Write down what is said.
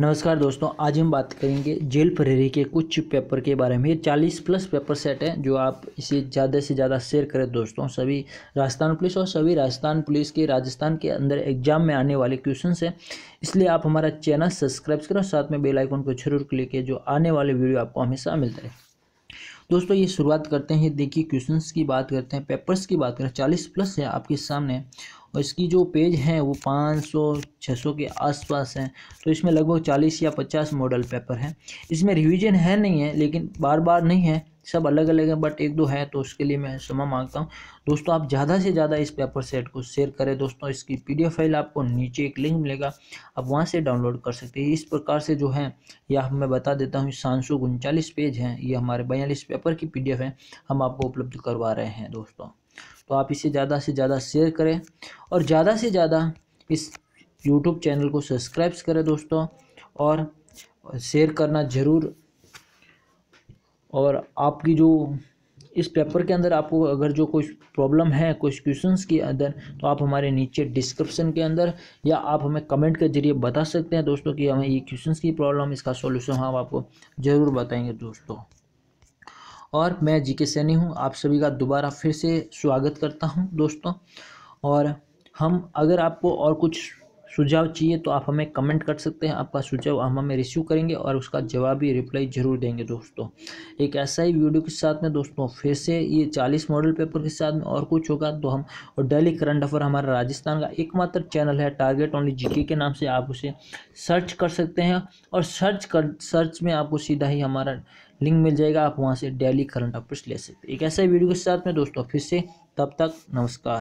नमस्कार दोस्तों आज हम बात करेंगे जेल फरेरी के कुछ पेपर के बारे में ये चालीस प्लस पेपर सेट हैं जो आप इसे ज़्यादा से ज़्यादा शेयर करें दोस्तों सभी राजस्थान पुलिस और सभी राजस्थान पुलिस के राजस्थान के अंदर एग्जाम में आने वाले क्वेश्चन हैं इसलिए आप हमारा चैनल सब्सक्राइब करें और साथ में बेलाइकॉन को जरूर क्लिक करें जो आने वाले वीडियो आपको हमेशा मिलते रहे दोस्तों ये शुरुआत करते हैं देखिए क्वेश्चंस की बात करते हैं पेपर्स की बात करें चालीस प्लस है आपके सामने और इसकी जो पेज हैं वो 500 600 के आसपास हैं तो इसमें लगभग 40 या 50 मॉडल पेपर हैं इसमें रिवीजन है नहीं है लेकिन बार बार नहीं है सब अलग अलग है बट एक दो है तो उसके लिए मैं समा मांगता हूँ दोस्तों आप ज़्यादा से ज़्यादा इस पेपर सेट को शेयर करें दोस्तों इसकी पी फाइल आपको नीचे एक लिंक मिलेगा आप वहाँ से डाउनलोड कर सकते हैं इस प्रकार से जो है यह मैं बता देता हूँ सात सौ उनचालीस पेज हैं ये हमारे बयालीस पेपर की पी है हम आपको उपलब्ध करवा रहे हैं दोस्तों तो आप इसे ज़्यादा से ज़्यादा शेयर करें और ज़्यादा से ज़्यादा इस यूट्यूब चैनल को सब्सक्राइब्स करें दोस्तों और शेयर करना ज़रूर और आपकी जो इस पेपर के अंदर आपको अगर जो कोई प्रॉब्लम है कुछ क्वेश्चन के अंदर तो आप हमारे नीचे डिस्क्रिप्शन के अंदर या आप हमें कमेंट के जरिए बता सकते हैं दोस्तों कि हमें ये क्वेश्चन की प्रॉब्लम इसका सॉल्यूशन हम आपको ज़रूर बताएंगे दोस्तों और मैं जी के सैनी हूँ आप सभी का दोबारा फिर से स्वागत करता हूँ दोस्तों और हम अगर आपको और कुछ सुझाव चाहिए तो आप हमें कमेंट कर सकते हैं आपका सुझाव हम हमें रिसीव करेंगे और उसका जवाबी रिप्लाई ज़रूर देंगे दोस्तों एक ऐसा ही वीडियो के साथ में दोस्तों फिर से ये चालीस मॉडल पेपर के साथ में और कुछ होगा तो हम और डेली करंट अफेयर हमारा राजस्थान का एकमात्र चैनल है टारगेट ओनली जी के नाम से आप उसे सर्च कर सकते हैं और सर्च कर सर्च में आपको सीधा ही हमारा लिंक मिल जाएगा आप वहाँ से डेली करंट अफेयर्स ले सकते हैं एक ऐसा ही वीडियो के साथ में दोस्तों फिर से तब तक नमस्कार